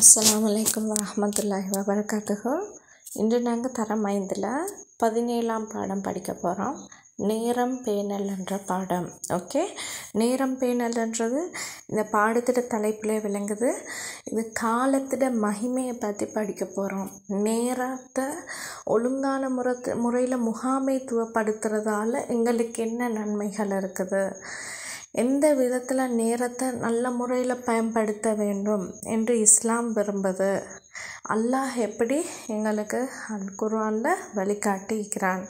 அஸ்லாம் வலைக்கம் வரமத்துல்லாஹி இன்று நாங்கள் தரம் மைந்தில் பதினேழாம் பாடம் படிக்க போகிறோம் நேரம் பேணல் என்ற பாடம் ஓகே நேரம் பேணல்ன்றது இந்த பாடத்திட்ட தலைப்பில் விளங்குது இது காலத்திட மகிமையை பற்றி படிக்க போகிறோம் நேரத்தை ஒழுங்கான முறை முறையில் முகாமைத்துவப்படுத்துறதால எங்களுக்கு என்ன நன்மைகள் இருக்குது எந்த விதத்தில் நேரத்தை நல்ல முறையில் பயன்படுத்த வேண்டும் என்று இஸ்லாம் விரும்புது அல்லாஹ் எப்படி எங்களுக்கு அன் குர்ஆனில் வழிகாட்டிக்கிறான்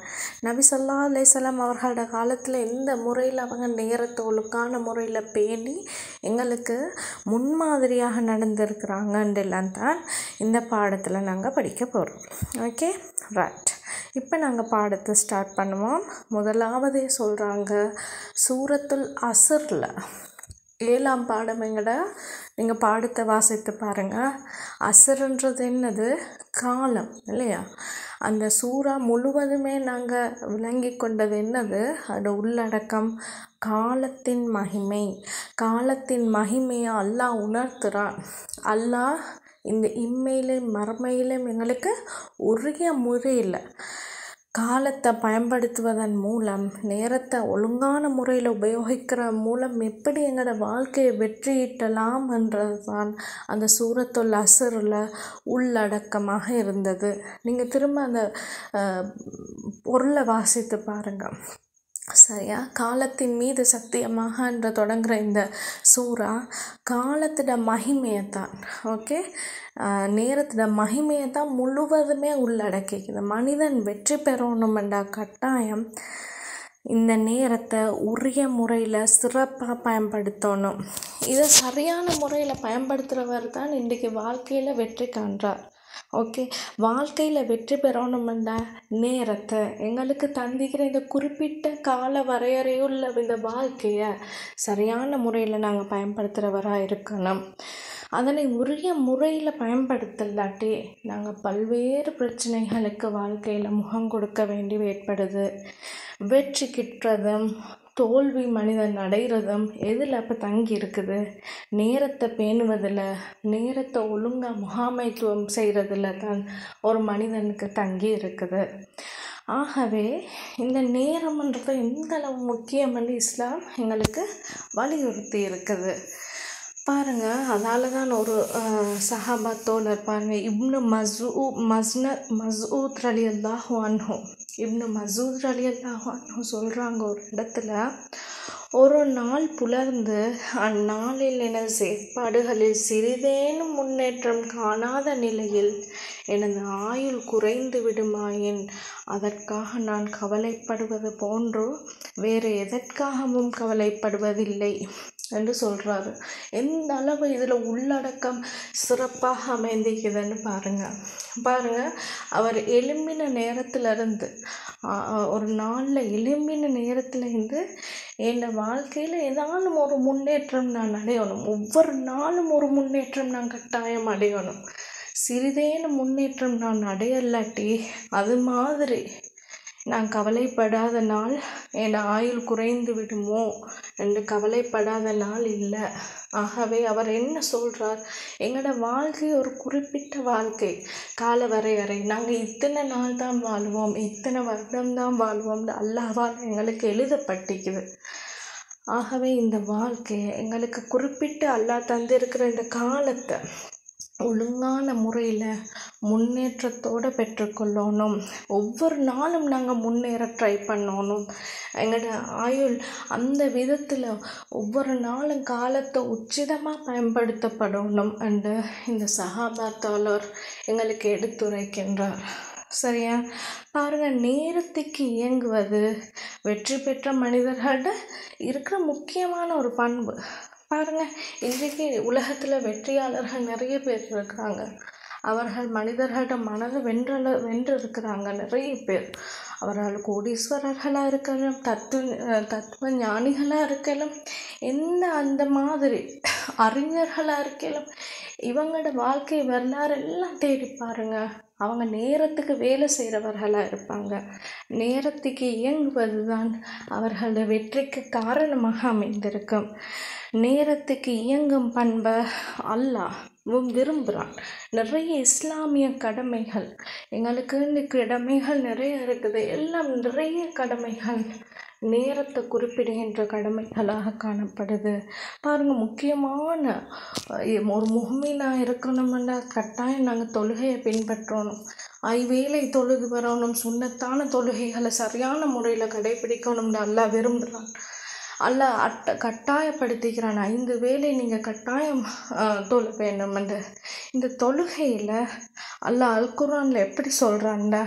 நபி சொல்லா அலையம் அவர்களோட காலத்தில் எந்த முறையில் அவங்க நேரத்தை ஒழுக்கான முறையில் பேணி எங்களுக்கு முன்மாதிரியாக நடந்திருக்கிறாங்கன்றெல்லாம் தான் இந்த பாடத்தில் நாங்கள் படிக்க போகிறோம் ஓகே ரைட் இப்போ நாங்கள் பாடத்தை ஸ்டார்ட் பண்ணுவோம் முதலாவதே சொல்கிறாங்க சூரத்துல் அசரில் ஏழாம் பாடம் எங்கட நீங்கள் பாடத்தை வாசித்து பாருங்கள் அசருன்றது என்னது காலம் இல்லையா அந்த சூறா முழுவதுமே நாங்கள் விளங்கி கொண்டது என்னது அதோட உள்ளடக்கம் காலத்தின் மகிமை காலத்தின் மகிமையை அல்லாஹ் உணர்த்துறான் அல்லாஹ் இந்த இம்மையிலும் மறுமையிலும் எங்களுக்கு உரிய முறையில் காலத்தை பயன்படுத்துவதன் மூலம் நேரத்தை ஒழுங்கான முறையில் உபயோகிக்கிற மூலம் எப்படி எங்களோட வாழ்க்கையை வெற்றியிட்டலாம் என்றது தான் அந்த சூரத்தொல் அசரில் உள்ளடக்கமாக இருந்தது நீங்கள் திரும்ப அந்த பொருளை வாசித்து பாருங்கள் சரியா காலத்தின் மீது என்று தொடங்குகிற இந்த சூறா காலத்தோட மகிமையை தான் ஓகே நேரத்தோட மகிமையை தான் முழுவதுமே உள்ளடக்கிக்குது மனிதன் வெற்றி பெறணுமெண்டா கட்டாயம் இந்த நேரத்தை உரிய முறையில் சிறப்பாக பயன்படுத்தணும் இதை சரியான முறையில் பயன்படுத்துகிறவர் தான் இன்றைக்கு வாழ்க்கையில் வெற்றி காண்றார் ஓகே வாழ்க்கையில் வெற்றி பெறணும்னா நேரத்தை எங்களுக்கு தந்திக்கிற இந்த குறிப்பிட்ட கால வரையறையுள்ள இந்த வாழ்க்கையை சரியான முறையில் நாங்கள் பயன்படுத்துகிறவராக இருக்கணும் அதனை உரிய முறையில் பயன்படுத்தலாட்டி நாங்கள் பல்வேறு பிரச்சனைகளுக்கு வாழ்க்கையில் முகம் கொடுக்க வேண்டி ஏற்படுது வெற்றி கிட்டுறதும் தோல்வி மனிதன் அடைகிறதும் எதில் அப்போ தங்கி இருக்குது நேரத்தை பேணுவதில் நேரத்தை ஒழுங்காக முகாமைத்துவம் செய்கிறதுல தான் ஒரு மனிதனுக்கு தங்கி இருக்குது ஆகவே இந்த நேரம்ன்றது எந்த அளவு முக்கியம்னு இஸ்லாம் எங்களுக்கு வலியுறுத்தி இருக்குது பாருங்கள் அதால் தான் ஒரு சஹாபா தோழர் பாருங்கள் இப்னு மசூ மஸ்ன மசூத் அலி அன்ஹோ இப்னு மசூத் அலி அல்லாஹ் சொல்கிறாங்க ஒரு இடத்துல ஒரு நாள் புலர்ந்து அந்நாளில் எனது செயற்பாடுகளில் சிறிதேனும் முன்னேற்றம் காணாத நிலையில் எனது ஆயுள் குறைந்து விடுமாயின் அதற்காக நான் கவலைப்படுவது போன்றோ வேறு எதற்காகவும் கவலைப்படுவதில்லை என்று சொல்கிறாரு எந்த அளவு இதில் உள்ளடக்கம் சிறப்பாக அமைந்திருக்குதுன்னு பாருங்கள் பாருங்கள் அவர் எலும்பின நேரத்திலிருந்து ஒரு நாளில் எலும்பின நேரத்துலேருந்து என் வாழ்க்கையில் ஏதாலும் ஒரு முன்னேற்றம் நான் அடையணும் ஒவ்வொரு நாளும் ஒரு முன்னேற்றம் நான் கட்டாயம் அடையணும் சிறிதேன முன்னேற்றம் நான் அடையலாட்டி அது மாதிரி நான் கவலைப்படாத நாள் என் ஆயுள் குறைந்து விடுமோ என்று கவலைப்படாத நாள் இல்லை ஆகவே அவர் என்ன சொல்கிறார் எங்களோட வாழ்க்கை ஒரு குறிப்பிட்ட வாழ்க்கை கால வரையறை நாங்கள் இத்தனை நாள் தான் வாழ்வோம் இத்தனை வருடம் தான் வாழ்வோம்னு அல்லாவால் எங்களுக்கு எழுதப்பட்டிக்குது ஆகவே இந்த வாழ்க்கையை எங்களுக்கு குறிப்பிட்டு அல்லா தந்திருக்கிற இந்த காலத்தை ஒழுங்கான முறையில் முன்னேற்றத்தோடு பெற்றுக்கொள்ளணும் ஒவ்வொரு நாளும் நாங்கள் முன்னேற ட்ரை பண்ணணும் எங்களோட ஆயுள் அந்த விதத்தில் ஒவ்வொரு நாளும் காலத்தை உச்சிதமாக பயன்படுத்தப்படணும் என்று இந்த சகாபாத்தாளர் எங்களுக்கு எடுத்துரைக்கின்றார் சரியா பாருங்கள் நேரத்துக்கு இயங்குவது வெற்றி பெற்ற மனிதர்கள்ட்ட இருக்கிற முக்கியமான ஒரு பண்பு பாருங்கள் இன்றைக்கு உலகத்தில் வெற்றியாளர்கள் நிறைய பேர் இருக்கிறாங்க அவர்கள் மனிதர்களோட மனதை வென்றல வென்றிருக்கிறாங்க நிறைய பேர் அவர்கள் கோடீஸ்வரர்களாக இருக்கலாம் தத்துவ தத்துவ ஞானிகளாக இருக்கலாம் என்ன அந்த மாதிரி அறிஞர்களாக இருக்கலாம் இவங்களோட வாழ்க்கை வரலாறு எல்லாம் தேடி பாருங்கள் அவங்க நேரத்துக்கு வேலை செய்கிறவர்களாக இருப்பாங்க நேரத்துக்கு இயங்குவது தான் அவர்களது வெற்றிக்கு காரணமாக அமைந்திருக்கும் நேரத்துக்கு இயங்கும் பண்பை அல்லாஹ் விரும்புகிறான் நிறைய இஸ்லாமிய கடமைகள் எங்களுக்கு இந்த கடமைகள் நிறைய இருக்குது எல்லாம் நிறைய கடமைகள் நேரத்தை குறிப்பிடுகின்ற கடமைகளாக காணப்படுது பாருங்கள் முக்கியமான ஒரு நான் இருக்கணும்னா கட்டாயம் நாங்கள் தொழுகையை பின்பற்றணும் ஐவேளை தொழுகு வரணும் சுண்ணத்தான தொழுகைகளை சரியான முறையில் கடைபிடிக்கணும்னு நல்லா விரும்புகிறான் அல்ல அட்ட கட்டாயப்படுத்திக்கிறான் ஐந்து வேலை நீங்கள் கட்டாயம் தொழு வேணும் அந்த இந்த தொழுகையில் அல்ல அல்குரானில் எப்படி சொல்கிறான்டா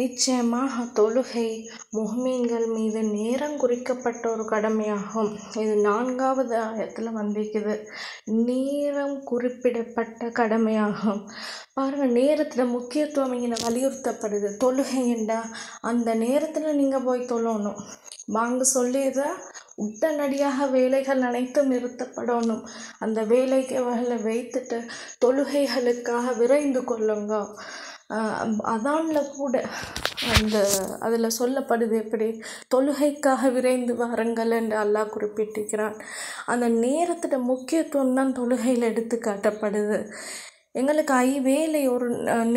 நிச்சயமாக தொழுகை முகமீன்கள் மீது நேரம் குறிக்கப்பட்ட ஒரு கடமையாகும் இது நான்காவது ஆயத்தில் வந்திருக்குது நேரம் குறிப்பிடப்பட்ட கடமையாகும் பாருங்கள் நேரத்தில் முக்கியத்துவம் இங்கே வலியுறுத்தப்படுது தொழுகை தொழுகைண்டா அந்த நேரத்தில் நீங்கள் போய் தொழணும் வாங்க சொல்லிடுற உடனடியாக வேலைகள் அனைத்தும் நிறுத்தப்படணும் அந்த வேலைகளை வைத்துட்டு தொழுகைகளுக்காக விரைந்து கொள்ளுங்க அதானில் கூட அந்த அதில் சொல்லப்படுது எப்படி தொழுகைக்காக விரைந்து வாருங்கள் என்று அல்லாஹ் குறிப்பிட்டிருக்கிறான் அந்த நேரத்தோட முக்கியத்துவம் தான் தொழுகையில் எடுத்து காட்டப்படுது எங்களுக்கு ஐவேளை ஒரு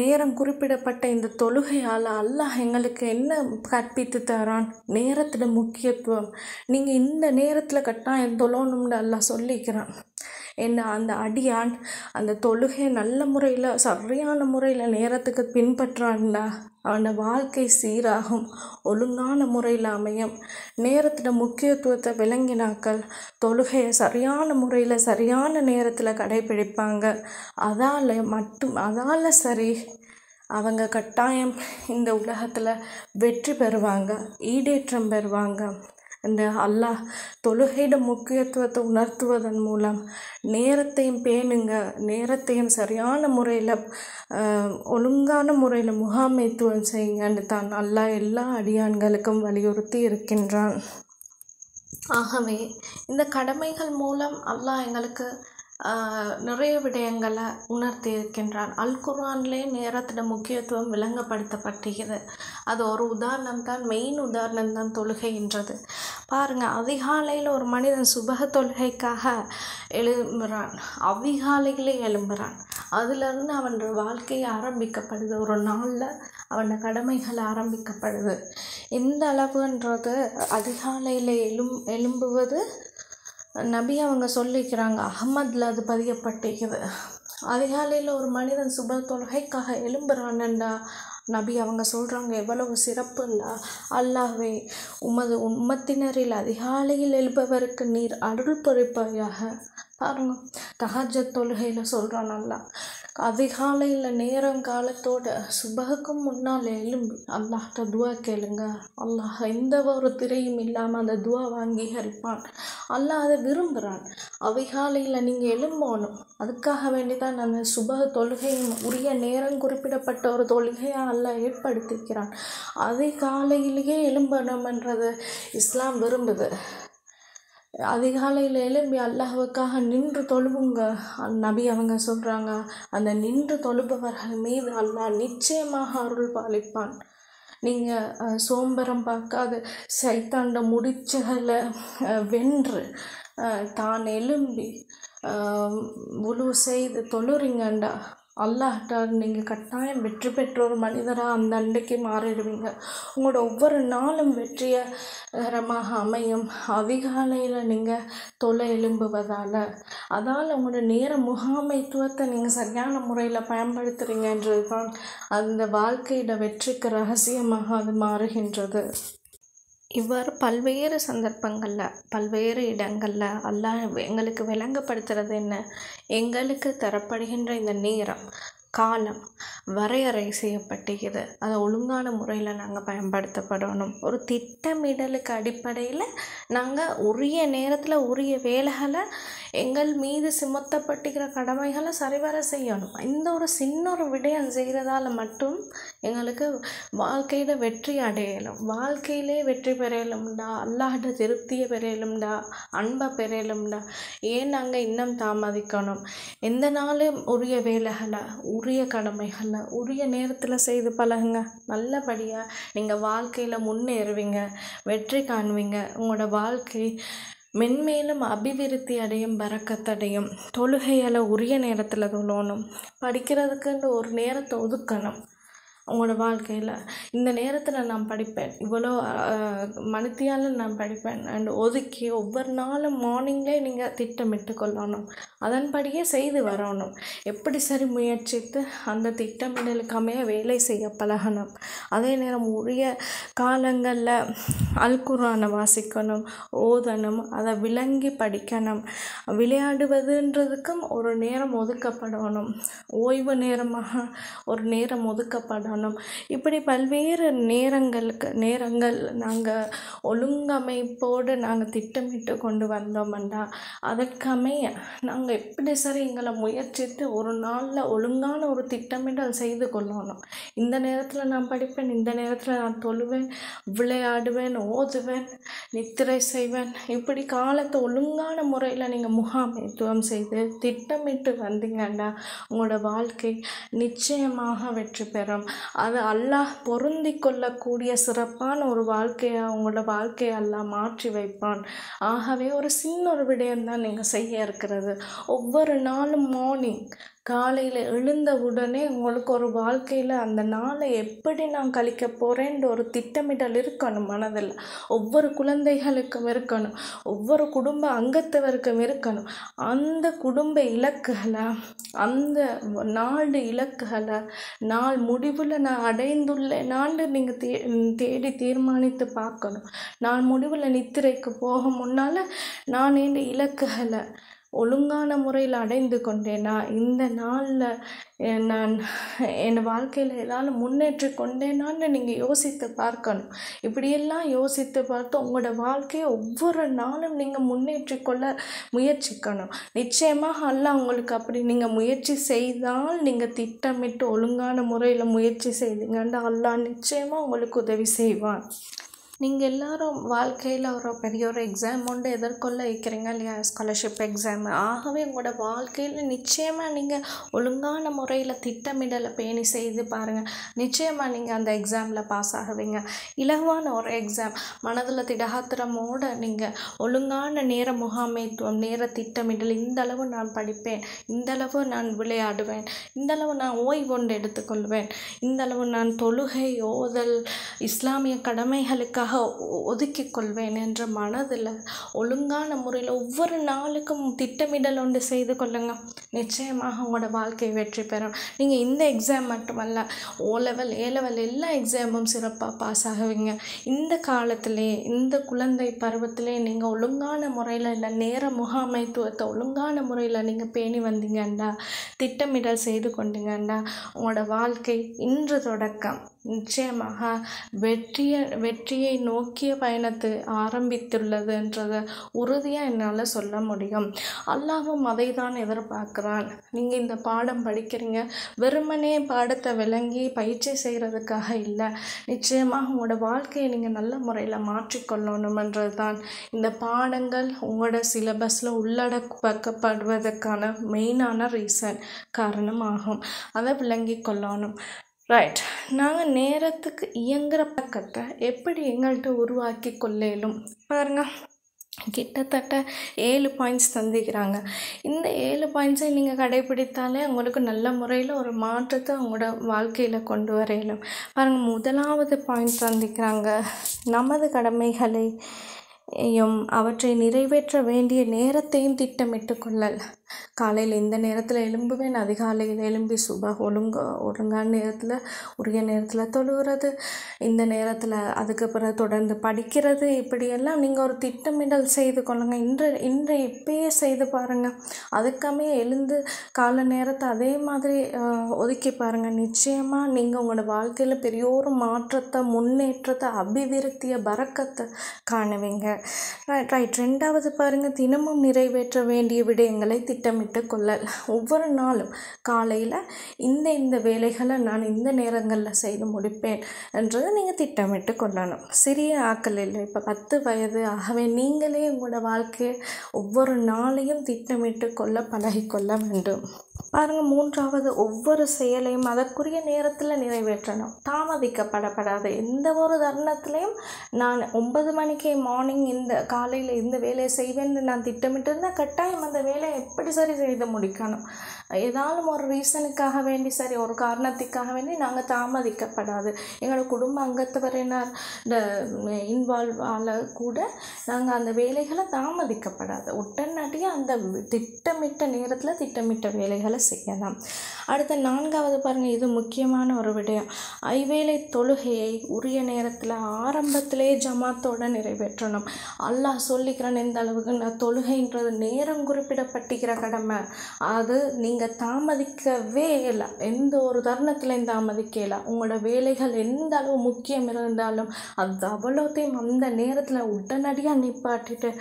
நேரம் குறிப்பிடப்பட்ட இந்த தொழுகையால் அல்லாஹ் எங்களுக்கு என்ன கற்பித்து தரான் நேரத்தில் முக்கியத்துவம் நீங்கள் இந்த நேரத்தில் கட்டாயம் தொழணும்னு அல்லாஹ் சொல்லிக்கிறான் என்ன அந்த அடியான் அந்த தொழுகையை நல்ல முறையில் சரியான முறையில் நேரத்துக்கு பின்பற்றான்டா அவனோட வாழ்க்கை சீராகும் ஒழுங்கான முறையில் அமையும் நேரத்தில் முக்கியத்துவத்தை விளங்கினாக்கள் தொழுகையை சரியான முறையில் சரியான நேரத்தில் கடைபிடிப்பாங்க அதால் மட்டும் அதால் சரி அவங்க கட்டாயம் இந்த உலகத்தில் வெற்றி பெறுவாங்க ஈடேற்றம் பெறுவாங்க இந்த அல்லாஹ் தொழுகையிட முக்கியத்துவத்தை உணர்த்துவதன் மூலம் நேரத்தையும் பேணுங்க நேரத்தையும் சரியான முறையில் ஒழுங்கான முறையில் முகாமைத்துவம் செய்யுங்கன்னு தான் அல்லாஹ் எல்லா அடியான்களுக்கும் வலியுறுத்தி இருக்கின்றான் ஆகவே இந்த கடமைகள் மூலம் அல்லாஹ் எங்களுக்கு நிறைய விடயங்களை உணர்த்தி இருக்கின்றான் அல் குர்ஆன்லே நேரத்தில் முக்கியத்துவம் விளங்கப்படுத்தப்பட்டுகிறது அது ஒரு உதாரணம் தான் மெயின் உதாரணம் தான் தொழுகைன்றது பாருங்கள் அதிகாலையில் ஒரு மனிதன் சுபக தொழுகைக்காக எழும்புறான் அதிகாலையிலே எழும்புறான் அதிலிருந்து அவன் வாழ்க்கையை ஆரம்பிக்கப்படுது ஒரு நாளில் அவனோட கடமைகள் ஆரம்பிக்கப்படுது எந்த அளவுன்றது அதிகாலையில் எழும் எழும்புவது நபி அவங்க சொல்லிக்கிறாங்க அகமதில் அது பதியப்பட்டிருக்குது அதிகாலையில் ஒரு மனிதன் சுப தொழுகைக்காக எலும்புறானண்டா நபி அவங்க சொல்கிறாங்க எவ்வளவு சிறப்புண்டா அல்லாவே உமது உம்மத்தினரில் அதிகாலையில் எழுபவருக்கு நீர் அருள் பொறுப்பையாக பாருங்க தகாஜ தொழுகையில் சொல்கிறான் நல்லா அதிகாலையில் நேரம் காலத்தோட சுபகுக்கும் முன்னால் எழும்பி அல்லாஹ்ட துவா கேளுங்க அல்லாஹ் எந்த ஒரு திரையும் இல்லாமல் அந்த துவா வாங்கீகரிப்பான் அல்லாஹ் அதை விரும்புகிறான் அதிகாலையில் நீங்கள் எழும்பணும் அதுக்காக வேண்டிதான் அந்த சுப தொழுகையும் உரிய நேரம் குறிப்பிடப்பட்ட ஒரு தொழுகையாக அல்லாஹ் ஏற்படுத்திக்கிறான் அதிகாலையிலேயே எழும்பணும்ன்றது இஸ்லாம் விரும்புது அதிகாலையில் எழும்பி அல்லாஹுக்காக நின்று தொழுவுங்க நபி அவங்க சொல்கிறாங்க அந்த நின்று தொழுபவர்கள் மீது அல்லாஹ் நிச்சயமாக அருள் பாலிப்பான் நீங்கள் சோம்பரம் பார்க்காது சைத்தாண்ட முடிச்சுகளை வென்று தான் எழும்பி உழுவு செய்து தொழுறிங்கண்டா அல்லாஹ்டார் நீங்கள் கட்டாயம் வெற்றி பெற்ற ஒரு மனிதராக அந்த அண்டைக்கு மாறிடுவீங்க உங்களோட ஒவ்வொரு நாளும் வெற்றியகரமாக அமையும் அதிகாலையில் நீங்கள் தொலை எழும்புவதால் அதால் உங்களோட நேர முகாமைத்துவத்தை நீங்கள் சரியான முறையில் பயன்படுத்துகிறீங்கன்றது தான் அந்த வாழ்க்கையிட வெற்றிக்கு ரகசியமாக அது மாறுகின்றது இவ்வாறு பல்வேறு சந்தர்ப்பங்களில் பல்வேறு இடங்களில் அல்லா எங்களுக்கு விளங்கப்படுத்துறது என்ன எங்களுக்கு தரப்படுகின்ற இந்த நேரம் காலம் வரையறை செய்யப்பட்டுகிறது அதை ஒழுங்கான முறையில் நாங்கள் பயன்படுத்தப்படணும் ஒரு திட்டமிடலுக்கு அடிப்படையில் நாங்கள் உரிய நேரத்தில் உரிய வேலைகளை எங்கள் மீது சுமத்தப்பட்டிருக்கிற கடமைகளை சரிவர செய்யணும் இந்த ஒரு சின்ன ஒரு விடயம் செய்கிறதால மட்டும் எங்களுக்கு வாழ்க்கையில் வெற்றி அடையலும் வாழ்க்கையிலே வெற்றி பெறலும்டா அல்லாஹ்ட திருப்தியை பெறலும்டா அன்பை பெறலும்டா ஏன் நாங்கள் இன்னும் தாமதிக்கணும் எந்த நாளும் உரிய வேலைகளை உரிய கடமைகளை உரிய நேரத்தில் செய்து பழகுங்க நல்லபடியாக நீங்கள் வாழ்க்கையில் முன்னேறுவீங்க வெற்றி காணுவீங்க உங்களோட வாழ்க்கை மென்மேலும் அபிவிருத்தி அடையும் பறக்கத்தடையும் தொழுகையால் உரிய நேரத்தில் தொழணும் படிக்கிறதுக்குன்னு ஒரு நேரத்தை ஒதுக்கணும் அவங்களோட வாழ்க்கையில் இந்த நேரத்தில் நான் படிப்பேன் இவ்வளோ மணித்தியால் நான் படிப்பேன் அண்ட் ஒதுக்கி ஒவ்வொரு நாளும் மார்னிங்லேயே நீங்கள் திட்டமிட்டு கொள்ளணும் அதன்படியே செய்து வரணும் எப்படி சரி முயற்சித்து அந்த திட்டமிடலுக்காமையே வேலை செய்ய பழகணும் அதே நேரம் உரிய காலங்களில் அல்குரானை வாசிக்கணும் ஓதணும் அதை விளங்கி படிக்கணும் விளையாடுவதுன்றதுக்கும் ஒரு நேரம் ஒதுக்கப்படணும் ஓய்வு நேரமாக ஒரு நேரம் ஒதுக்கப்படணும் இப்படி பல்வேறு நேரங்களுக்கு நேரங்கள் நாங்கள் ஒழுங்கமைப்போடு நாங்கள் திட்டமிட்டு கொண்டு வந்தோம்னா அதற்கமைய நாங்கள் அவங்க எப்படி எங்களை முயற்சித்து ஒரு நாளில் ஒழுங்கான ஒரு திட்டமிடல் செய்து கொள்ளணும் இந்த நேரத்தில் நான் படிப்பேன் இந்த நேரத்தில் நான் தொழுவேன் விளையாடுவேன் ஓதுவேன் நித்திரை செய்வேன் இப்படி காலத்தை ஒழுங்கான முறையில் நீங்கள் முகாமைத்துவம் செய்து திட்டமிட்டு வந்தீங்கன்னா உங்களோட வாழ்க்கை நிச்சயமாக வெற்றி பெறும் அது அல்லாஹ் பொருந்தி கொள்ளக்கூடிய சிறப்பான ஒரு வாழ்க்கையை உங்களோட வாழ்க்கையை அல்லாஹ் மாற்றி வைப்பான் ஆகவே ஒரு சின்ன ஒரு விடயம்தான் நீங்கள் செய்ய இருக்கிறது ஒவ்வொரு நாளும் மார்னிங் காலையில் எழுந்த உடனே உங்களுக்கு ஒரு வாழ்க்கையில் அந்த நாளை எப்படி நான் கழிக்க போகிறேன்ற ஒரு திட்டமிடல் இருக்கணும் மனதில் ஒவ்வொரு குழந்தைகளுக்கும் இருக்கணும் ஒவ்வொரு குடும்ப அங்கத்தவருக்கும் இருக்கணும் அந்த குடும்ப இலக்குகளை அந்த நாடு இலக்குகளை நாள் முடிவில் நான் அடைந்துள்ள நாள் நீங்கள் தே தேடி தீர்மானித்து பார்க்கணும் நான் முடிவில் நித்திரைக்கு போக முன்னால் நான் என் இலக்குகளை ஒழுங்கான முறையில் அடைந்து கொண்டேனா இந்த நாளில் நான் என் வாழ்க்கையில் ஏதாவது முன்னேற்றி கொண்டேனான்னு நீங்கள் யோசித்து பார்க்கணும் இப்படியெல்லாம் யோசித்து பார்த்து உங்களோட வாழ்க்கையை ஒவ்வொரு நாளும் நீங்கள் முன்னேற்றி கொள்ள முயற்சிக்கணும் நிச்சயமாக அல்ல உங்களுக்கு அப்படி நீங்கள் முயற்சி செய்தால் நீங்கள் திட்டமிட்டு ஒழுங்கான முறையில் முயற்சி செய்தீங்கன்னா அல்லா நிச்சயமாக உங்களுக்கு உதவி செய்வான் நீங்கள் எல்லாரும் வாழ்க்கையில் ஒரு பெரிய ஒரு எக்ஸாம் ஒன்று எதிர்கொள்ள வைக்கிறீங்க இல்லையா ஸ்காலர்ஷிப் எக்ஸாம் ஆகவே உங்களோட வாழ்க்கையில் நிச்சயமாக நீங்கள் ஒழுங்கான முறையில் திட்டமிடலை பேணி செய்து பாருங்கள் நிச்சயமாக நீங்கள் அந்த எக்ஸாமில் பாஸ் ஆகுவீங்க இலகுவான ஒரு எக்ஸாம் மனதில் திடகாத்திரமோடு நீங்கள் ஒழுங்கான நேர முகாமைத்துவம் நேர திட்டமிடல் இந்தளவு நான் படிப்பேன் இந்தளவு நான் விளையாடுவேன் இந்தளவு நான் ஒன்று எடுத்துக்கொள்வேன் இந்தளவு நான் தொழுகை ஓதல் இஸ்லாமிய கடமைகளுக்காக எனக்காக ஒதுக்கி கொள்வேன் என்ற மனதில் ஒழுங்கான முறையில் ஒவ்வொரு நாளுக்கும் திட்டமிடல் ஒன்று செய்து கொள்ளுங்கள் நிச்சயமாக உங்களோட வாழ்க்கை வெற்றி பெறும் நீங்கள் இந்த எக்ஸாம் மட்டுமல்ல ஓ லெவல் ஏ லெவல் எல்லா எக்ஸாமும் சிறப்பாக பாஸ் ஆகுவீங்க இந்த காலத்திலே இந்த குழந்தை பருவத்திலே நீங்கள் ஒழுங்கான முறையில் இல்லை நேர முகாமைத்துவத்தை ஒழுங்கான முறையில் நீங்கள் பேணி வந்தீங்கண்டா திட்டமிடல் செய்து கொண்டீங்கண்டா உங்களோட வாழ்க்கை இன்று தொடக்கம் நிச்சயமாக வெற்றியை வெற்றியை நோக்கிய பயணத்தை ஆரம்பித்துள்ளதுன்றதை உறுதியாக என்னால் சொல்ல முடியும் அல்லாவும் அதை தான் எதிர்பார்க்குறான் நீங்கள் இந்த பாடம் படிக்கிறீங்க வெறுமனே பாடத்தை விளங்கி பயிற்சி செய்கிறதுக்காக இல்லை நிச்சயமாக உங்களோட வாழ்க்கையை நீங்கள் நல்ல முறையில் மாற்றிக்கொள்ளணுமன்றது தான் இந்த பாடங்கள் உங்களோட சிலபஸில் உள்ளடக்கப்படுவதற்கான மெயினான ரீசன் காரணமாகும் அதை விளங்கி கொள்ளணும் ரைட் நாங்கள் நேரத்துக்கு இயங்குகிற பக்கத்தை எப்படி எங்கள்கிட்ட உருவாக்கி கொள்ளையிலும் பாருங்கள் கிட்டத்தட்ட ஏழு பாயிண்ட்ஸ் தந்திக்கிறாங்க இந்த ஏழு பாயிண்ட்ஸை நீங்கள் கடைபிடித்தாலே உங்களுக்கு நல்ல முறையில் ஒரு மாற்றத்தை அவங்களோட வாழ்க்கையில் கொண்டு வரையிலும் பாருங்கள் முதலாவது பாயிண்ட் தந்திக்கிறாங்க நமது கடமைகளையும் அவற்றை நிறைவேற்ற வேண்டிய நேரத்தையும் திட்டமிட்டு கொள்ளல் காலையில் இந்த நேரத்தில் எழும்புவேன் அதிகாலையில் எழும்பி சுப ஒழுங்க ஒழுங்கான நேரத்தில் உரிய நேரத்தில் தொழுகிறது இந்த நேரத்தில் அதுக்கு பிறகு தொடர்ந்து படிக்கிறது இப்படியெல்லாம் நீங்கள் ஒரு திட்டமிடல் செய்து கொள்ளுங்கள் இன்று இன்று இப்பயே செய்து பாருங்கள் அதுக்காமே எழுந்து கால நேரத்தை அதே மாதிரி ஒதுக்கி பாருங்கள் நிச்சயமாக நீங்கள் உங்களோட வாழ்க்கையில் பெரிய ஒரு மாற்றத்தை முன்னேற்றத்தை அபிவிருத்தியை பறக்கத்தை காணுவீங்க ரைட் ரைட் ரெண்டாவது பாருங்கள் தினமும் நிறைவேற்ற வேண்டிய விடயங்களை திட்ட திட்டமிட்டு கொள்ள ஒவ்வொரு நாளும் காலையில் இந்த இந்த வேலைகளை நான் இந்த நேரங்களில் செய்து முடிப்பேன் என்றதை நீங்கள் திட்டமிட்டு கொள்ளணும் சிறிய இல்லை இப்போ பத்து வயது ஆகவே நீங்களே உங்களோட வாழ்க்கையை ஒவ்வொரு நாளையும் திட்டமிட்டு கொள்ள பழகிக்கொள்ள வேண்டும் பாருங்கள் மூன்றாவது ஒவ்வொரு செயலையும் அதற்குரிய நேரத்தில் நிறைவேற்றணும் தாமதிக்கப்படப்படாத எந்த ஒரு தருணத்துலேயும் நான் ஒன்பது மணிக்கு மார்னிங் இந்த காலையில் இந்த வேலையை செய்வேன்னு நான் திட்டமிட்டிருந்தால் கட்டாயம் அந்த வேலையை எப்படி சரி செய்து முடிக்கணும் ஏதாலும் ஒரு ரீசனுக்காக வேண்டி சரி ஒரு காரணத்துக்காக வேண்டி நாங்கள் தாமதிக்கப்படாது எங்களோட குடும்ப அங்கத்தவரினர் இன்வால்வ் ஆல கூட நாங்கள் அந்த வேலைகளை தாமதிக்கப்படாது உடனடியாக அந்த திட்டமிட்ட நேரத்தில் திட்டமிட்ட வேலைகளை செய்யலாம் அடுத்த நான்காவது பாருங்கள் இது முக்கியமான ஒரு விடயம் ஐவேளை தொழுகையை உரிய நேரத்தில் ஆரம்பத்திலே ஜமாத்தோடு நிறைவேற்றணும் அல்லாஹ் சொல்லிக்கிறேன் இந்த அளவுக்கு நான் தொழுகைன்றது நேரம் குறிப்பிடப்பட்டுகிற கடமை அது நீங்கள் நீங்கள் தாமதிக்கவே இல்லை எந்த ஒரு தருணத்துலையும் தாமதிக்கலை உங்களோட வேலைகள் எந்த அளவு முக்கியம் இருந்தாலும் அது அவ்வளோத்தையும் அந்த நேரத்தில் உடனடியாக நிப்பாட்டிட்டு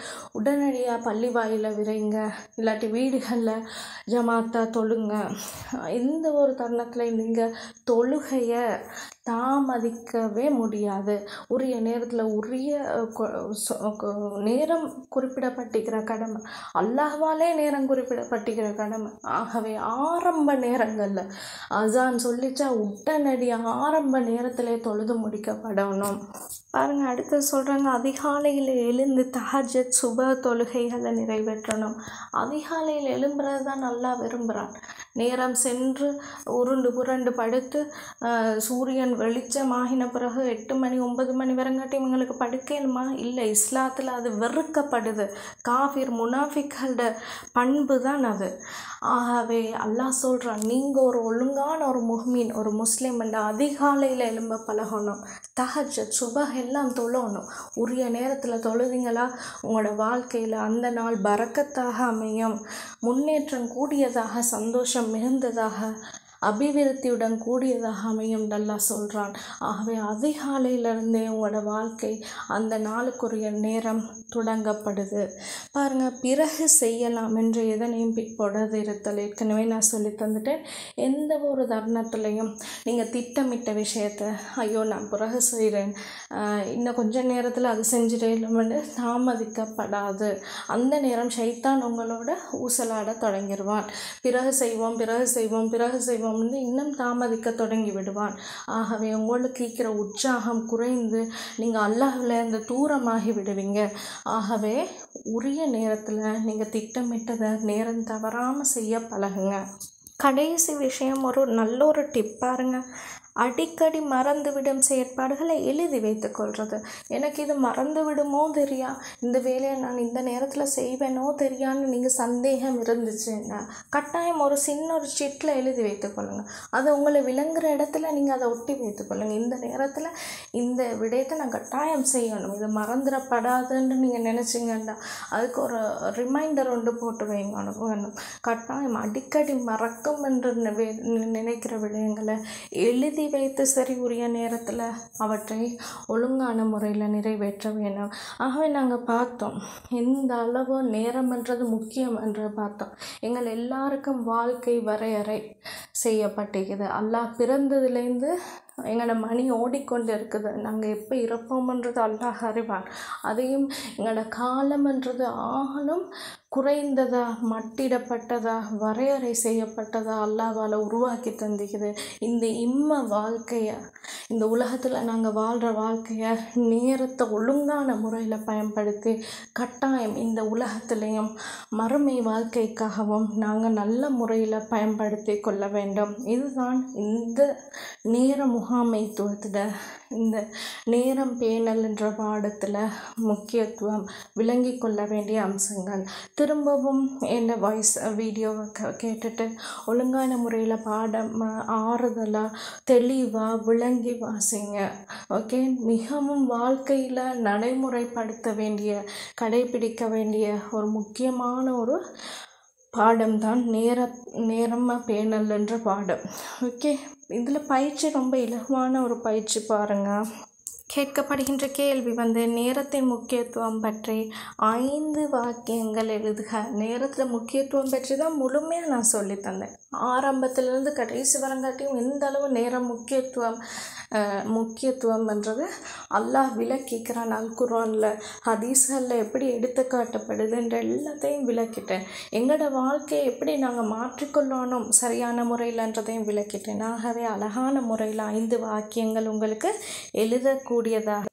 உடனடியாக பள்ளி வாயில் விரைங்க இல்லாட்டி வீடுகளில் ஜமாத்தா தொழுங்க எந்த ஒரு தருணத்துலையும் நீங்கள் தொழுகையை தாமதிக்கவே முடியாது உரிய நேரத்தில் உரிய நேரம் குறிப்பிடப்பட்டிருக்கிற கடமை அல்லாஹாலே நேரம் குறிப்பிடப்பட்டிருக்கிற கடமை ஆகவே ஆரம்ப நேரங்களில் அசான் சொல்லிச்சா உடனடியாக ஆரம்ப நேரத்திலே தொழுது முடிக்கப்படணும் பாருங்கள் அடுத்து சொல்கிறாங்க அதிகாலையில் எழுந்து தஹஜத் சுப தொழுகைகளை நிறைவேற்றணும் அதிகாலையில் எழும்புறது தான் நல்லா விரும்புகிறான் நேரம் சென்று உருண்டு புரண்டு படுத்து சூரியன் வெளிச்சமாகின பிறகு எட்டு மணி ஒன்பது மணி வரங்காட்டி இவங்களுக்கு படுக்கணுமா இல்லை இஸ்லாத்தில் அது வெறுக்கப்படுது காஃபிர் முனாஃபிக்களோட பண்பு தான் அது ஆகவே அல்லாஹ் சொல்கிறான் நீங்கள் ஒரு ஒழுங்கான ஒரு முஹ்மீன் ஒரு முஸ்லீம் அதிகாலையில் எழும்ப பழகணும் தஹஜத் சுபகை எல்லாம் தொழணும் உரிய நேரத்தில் தொழுதிங்களா உங்களோட வாழ்க்கையில் அந்த நாள் பறக்கத்தாக அமையும் முன்னேற்றம் கூடியதாக சந்தோஷம் மிகுந்ததாக அபிவிருத்தியுடன் கூடியதாக அமையும் நல்லா சொல்கிறான் ஆகவே அதிகாலையிலிருந்தே உங்களோட வாழ்க்கை அந்த நாளுக்குரிய நேரம் தொடங்கப்படுது பாருங்கள் பிறகு செய்யலாம் என்று எதனையும் பிற்பொடது இருத்தல் ஏற்கனவே நான் சொல்லி தந்துட்டேன் எந்த ஒரு தருணத்துலையும் நீங்கள் திட்டமிட்ட விஷயத்த ஐயோ நான் பிறகு செய்கிறேன் இன்னும் கொஞ்ச நேரத்தில் அது செஞ்சிடலாம்னு தாமதிக்கப்படாது அந்த நேரம் சைத்தான் உங்களோட ஊசலாட தொடங்கிடுவான் பிறகு செய்வோம் பிறகு செய்வோம் பிறகு செய்வோம்னு இன்னும் தாமதிக்க தொடங்கி விடுவான் ஆகவே உங்களுக்கு இருக்கிற உற்சாகம் குறைந்து நீங்கள் அல்லாஹில் இருந்து தூரமாகி விடுவீங்க ஆகவே உரிய நேரத்தில் நீங்கள் திட்டமிட்டதை நேரம் தவறாமல் செய்ய பழகுங்க கடைசி விஷயம் ஒரு நல்ல ஒரு டிப் பாருங்கள் அடிக்கடி மறந்துவிடும் செயற்பாடுகளை எழுதி வைத்துக்கொள்கிறது எனக்கு இது மறந்து விடுமோ தெரியா இந்த வேலையை நான் இந்த நேரத்தில் செய்வேனோ தெரியான்னு நீங்கள் சந்தேகம் இருந்துச்சுன்னா கட்டாயம் ஒரு சின்ன ஒரு சீட்டில் எழுதி வைத்துக்கொள்ளுங்கள் அதை உங்களை விளங்குற இடத்துல நீங்கள் அதை ஒட்டி கொள்ளுங்கள் இந்த நேரத்தில் இந்த விடயத்தை நான் கட்டாயம் செய்யணும் இது மறந்துடப்படாதுன்னு நீங்கள் நினச்சிங்கன்னா அதுக்கு ஒரு ரிமைண்டர் ஒன்று போட்டு வைங்க அனுப்பணும் கட்டாயம் அடிக்கடி மறக்கும் என்று நினைக்கிற விடயங்களை எழுதி வைத்து சரி உரிய நேரத்தில் அவற்றை ஒழுங்கான முறையில் நிறைவேற்ற வேணும் ஆகவே நாங்கள் பார்த்தோம் எந்த அளவு நேரம்ன்றது முக்கியம் என்று பார்த்தோம் எங்கள் எல்லாருக்கும் வாழ்க்கை வரையறை செய்யப்பட்டிருக்குது அல்லாஹ் பிறந்ததுலேருந்து எங்களோட மணி ஓடிக்கொண்டு இருக்குது நாங்கள் எப்போ என்றது அல்லாஹ் அறிவான் அதையும் எங்களோட காலம்ன்றது ஆகணும் குறைந்ததா மட்டிடப்பட்டதா வரையறை செய்யப்பட்டதா அல்லாவால் உருவாக்கி தந்திக்குது இந்த இம்ம வாழ்க்கையை இந்த உலகத்தில் நாங்கள் வாழ்கிற வாழ்க்கையை நேரத்தை ஒழுங்கான முறையில் பயன்படுத்தி கட்டாயம் இந்த உலகத்திலையும் மறுமை வாழ்க்கைக்காகவும் நாங்கள் நல்ல முறையில் பயன்படுத்தி கொள்ள வேண்டும் இதுதான் இந்த நேரம் முகாமைத்துவத்தில் இந்த நேரம் பேணல் என்ற பாடத்தில் முக்கியத்துவம் விளங்கி கொள்ள வேண்டிய அம்சங்கள் திரும்பவும் என்ன வாய்ஸ் வீடியோவை கேட்டுட்டு ஒழுங்கான முறையில் பாடம் ஆறுதலாக தெளிவாக விளங்கி வாசிங்க ஓகே மிகவும் வாழ்க்கையில் நடைமுறைப்படுத்த வேண்டிய கடைபிடிக்க வேண்டிய ஒரு முக்கியமான ஒரு பாடம்தான் நேர நேரமாக பேணல்ன்ற பாடம் ஓகே இதில் பயிற்சி ரொம்ப இலகுவான ஒரு பயிற்சி பாருங்கள் கேட்கப்படுகின்ற கேள்வி வந்து நேரத்தின் முக்கியத்துவம் பற்றி ஐந்து வாக்கியங்கள் எழுதுக நேரத்தில் முக்கியத்துவம் பற்றி தான் முழுமையாக நான் சொல்லித்தந்தேன் ஆரம்பத்திலிருந்து கடைசி வரங்காட்டியும் எந்த அளவு நேரம் முக்கியத்துவம் முக்கியத்துவம் என்றது அல்லாஹ் விளக்கிக்கிறான் அல் குரானில் ஹதீஸ்களில் எப்படி எடுத்து காட்டப்படுதுன்ற எல்லாத்தையும் விளக்கிட்டேன் எங்களோட வாழ்க்கையை எப்படி நாங்கள் மாற்றிக்கொள்ளணும் சரியான முறையில்ன்றதையும் விளக்கிட்டேன் ஆகவே அழகான முறையில் ஐந்து வாக்கியங்கள் உங்களுக்கு எழுதக்கூட கூடியதாக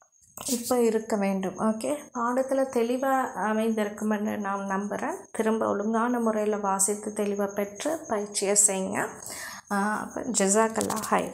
இப்போ இருக்க வேண்டும் ஓகே பாடத்தில் தெளிவாக அமைந்திருக்குமென்னு நான் நம்புகிறேன் திரும்ப ஒழுங்கான முறையில் வாசித்து தெளிவாக பெற்று பயிற்சியை செய்யுங்க அப்போ ஜெசாக்கல்லா ஹை